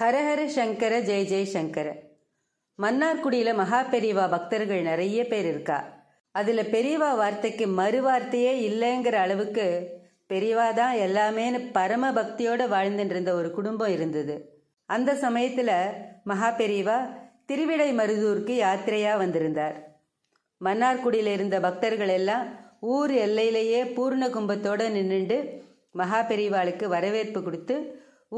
ஹரஹர சங்கர ஜெய ஜெய் சங்கர மன்னார்குடியில் மகா பெரியவா பக்தர்கள் நிறைய பேர் இருக்கா அதில் பெரியவா வார்த்தைக்கு மறு வார்த்தையே இல்லைங்கிற அளவுக்கு பெரியவா தான் எல்லாமேனு பரம பக்தியோடு வாழ்ந்துட்டு இருந்த ஒரு குடும்பம் இருந்தது அந்த சமயத்தில் மகா பெரியவா திருவிடை மருதூருக்கு யாத்திரையாக வந்திருந்தார் மன்னார்குடியில் இருந்த பக்தர்கள் எல்லாம் ஊர் எல்லையிலேயே பூர்ண கும்பத்தோடு நின்றுண்டு மகா பெரியவாளுக்கு வரவேற்பு கொடுத்து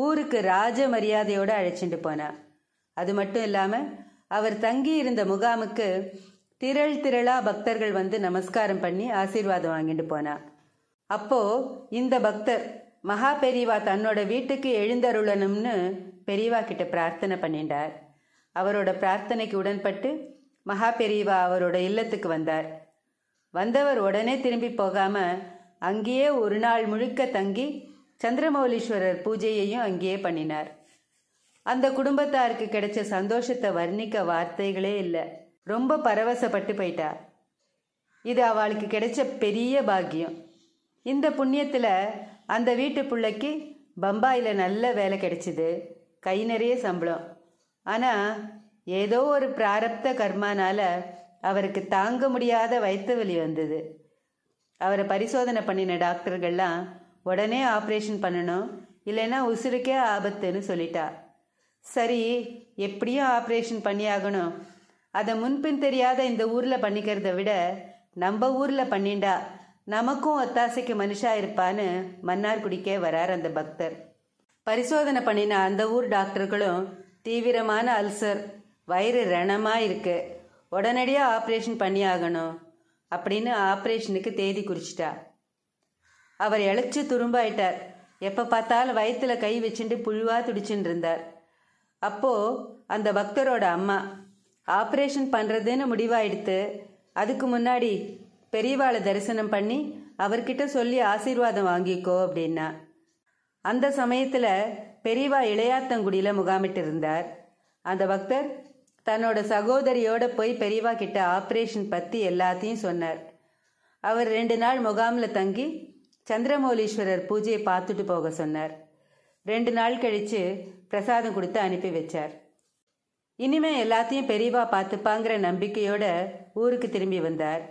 ஊருக்கு ராஜ மரியாதையோடு அழைச்சிட்டு போனா அது மட்டும் இல்லாமல் அவர் தங்கி இருந்த முகாமுக்கு திரள் திரளா பக்தர்கள் வந்து நமஸ்காரம் பண்ணி ஆசீர்வாதம் வாங்கிட்டு போனா அப்போ இந்த பக்தர் மகா பெரியவா தன்னோட வீட்டுக்கு எழுந்தருளணும்னு பெரியவா கிட்ட பிரார்த்தனை பண்ணிட்டார் அவரோட பிரார்த்தனைக்கு உடன்பட்டு மகா பெரியவா அவரோட இல்லத்துக்கு வந்தார் வந்தவர் உடனே திரும்பி போகாம அங்கேயே ஒரு நாள் முழுக்க தங்கி சந்திரமௌலீஸ்வரர் பூஜையையும் அங்கேயே பண்ணினார் அந்த குடும்பத்தாருக்கு கிடைச்ச சந்தோஷத்தை வர்ணிக்க வார்த்தைகளே இல்லை ரொம்ப பரவசப்பட்டு போயிட்டா இது அவளுக்கு கிடைச்ச பெரிய பாக்கியம் இந்த புண்ணியத்தில் அந்த வீட்டு பிள்ளைக்கு பம்பாயில் நல்ல வேலை கிடைச்சிது கை நிறைய சம்பளம் ஆனால் ஏதோ ஒரு பிராரப்த கர்மானால அவருக்கு தாங்க முடியாத வயிற்று வலி வந்தது அவரை பரிசோதனை பண்ணின டாக்டர்கள்லாம் உடனே ஆப்ரேஷன் பண்ணணும் இல்லைன்னா உசுருக்கே ஆபத்துன்னு சொல்லிட்டா சரி எப்படியும் ஆப்ரேஷன் பண்ணி ஆகணும் அதை முன்பின் தெரியாத இந்த ஊரில் பண்ணிக்கிறத விட நம்ம ஊரில் பண்ணிண்டா நமக்கும் ஒத்தாசைக்கு மனுஷா இருப்பான்னு மன்னார்குடிக்கே வரார் அந்த பக்தர் பரிசோதனை பண்ணின அந்த ஊர் டாக்டர்களும் தீவிரமான அல்சர் வயிறு ரணமாக இருக்கு உடனடியாக ஆப்ரேஷன் பண்ணி ஆகணும் அப்படின்னு ஆப்ரேஷனுக்கு தேதி குறிச்சிட்டா அவர் எழைச்சி துரும்பாயிட்டார் எப்போ பார்த்தாலும் வயிற்றுல கை வச்சுட்டு புழுவாக துடிச்சுட்டு இருந்தார் அப்போது அந்த பக்தரோட அம்மா ஆப்ரேஷன் பண்ணுறதுன்னு முடிவாயிடுத்து அதுக்கு முன்னாடி பெரியவாளை தரிசனம் பண்ணி அவர்கிட்ட சொல்லி ஆசீர்வாதம் வாங்கிக்கோ அப்படின்னா அந்த சமயத்தில் பெரியவா இளையாத்தங்குடியில் முகாமிட்டு இருந்தார் அந்த பக்தர் தன்னோட சகோதரியோட போய் பெரியவா கிட்ட ஆப்ரேஷன் பற்றி எல்லாத்தையும் சொன்னார் அவர் ரெண்டு நாள் முகாமில் தங்கி சந்திரமௌலீஸ்வரர் பூஜையை பார்த்துட்டு போக சொன்னார் ரெண்டு நாள் கழித்து பிரசாதம் கொடுத்து அனுப்பி வச்சார் இனிமே எல்லாத்தையும் பெரியவா பார்த்துப்பாங்கிற நம்பிக்கையோட ஊருக்கு திரும்பி வந்தார்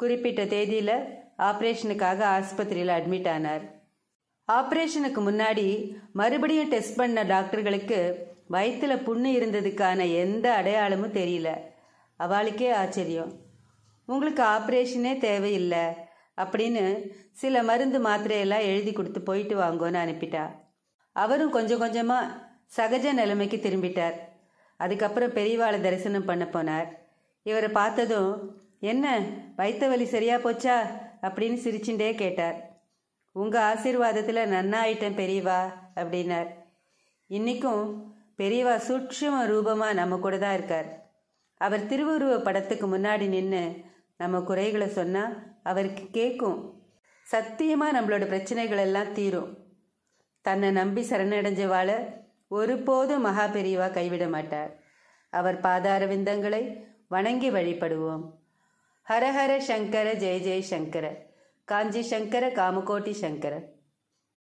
குறிப்பிட்ட தேதியில் ஆப்ரேஷனுக்காக ஆஸ்பத்திரியில் அட்மிட் ஆனார் ஆப்ரேஷனுக்கு முன்னாடி மறுபடியும் டெஸ்ட் பண்ண டாக்டர்களுக்கு வயிற்றில் புண்ணு இருந்ததுக்கான எந்த அடையாளமும் தெரியல அவளுக்கே ஆச்சரியம் உங்களுக்கு ஆப்ரேஷனே தேவையில்லை அப்படின்னு சில மருந்து மாத்திரையெல்லாம் எழுதி கொடுத்து போயிட்டு வாங்கோன்னு அனுப்பிட்டா அவரும் கொஞ்சம் கொஞ்சமாக சகஜ நிலைமைக்கு திரும்பிட்டார் அதுக்கப்புறம் பெரியவாளை தரிசனம் பண்ண போனார் இவரை பார்த்ததும் என்ன வைத்த வலி சரியா போச்சா அப்படின்னு சிரிச்சுட்டே கேட்டார் உங்கள் ஆசீர்வாதத்தில் நன்னாயிட்டேன் பெரியவா அப்படின்னார் இன்றைக்கும் பெரியவா சூட்சம ரூபமாக நம்ம கூட தான் இருக்கார் அவர் திருவுருவ படத்துக்கு முன்னாடி நின்று நம்ம குறைகளை சொன்னால் அவருக்கு கேட்கும் சத்தியமாக நம்மளோட பிரச்சனைகள் எல்லாம் தீரும் தன்னை நம்பி சரணடைஞ்சவாழ ஒருபோதும் மகா பெரியவா கைவிட மாட்டார் அவர் பாதார விந்தங்களை வணங்கி வழிபடுவோம் ஹரஹர சங்கர ஜெய ஜெய சங்கர காஞ்சி சங்கர காமகோட்டி சங்கர